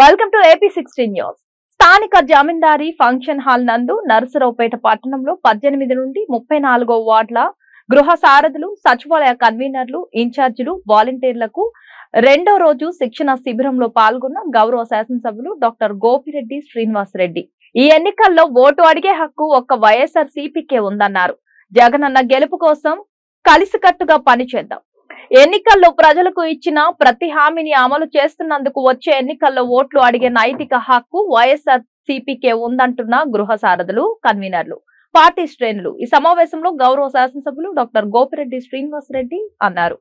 welcome to AP sixteen news స్థానిక జమీందారీ function hall నందు నర్సరావుపేట పట్టణంలో పద్దెనిమిది నుండి ముప్పై నాలుగో వార్డుల గృహ సారథులు సచివాలయ కన్వీనర్లు ఇన్ఛార్జీలు వాలంటీర్లకు రెండో రోజు శిక్షణ శిబిరంలో పాల్గొన్న గౌరవ శాసనసభ్యులు డాక్టర్ గోపిరెడ్డి శ్రీనివాస్ రెడ్డి ఈ ఎన్నికల్లో ఓటు అడిగే హక్కు ఒక్క వైఎస్ఆర్ సిపికే ఉందన్నారు జగనన్న గెలుపు కోసం కలిసికట్టుగా పనిచేద్దాం ఎన్నికల్లో ప్రజలకు ఇచ్చిన ప్రతి హామీని అమలు చేస్తున్నందుకు వచ్చే ఎన్నికల్లో ఓట్లు అడిగే నైతిక హక్కు వైఎస్ఆర్ సిపికే ఉందంటున్న గృహ సారథులు కన్వీనర్లు పార్టీ శ్రేణులు ఈ సమావేశంలో గౌరవ శాసనసభ్యులు డాక్టర్ గోపిరెడ్డి శ్రీనివాసరెడ్డి అన్నారు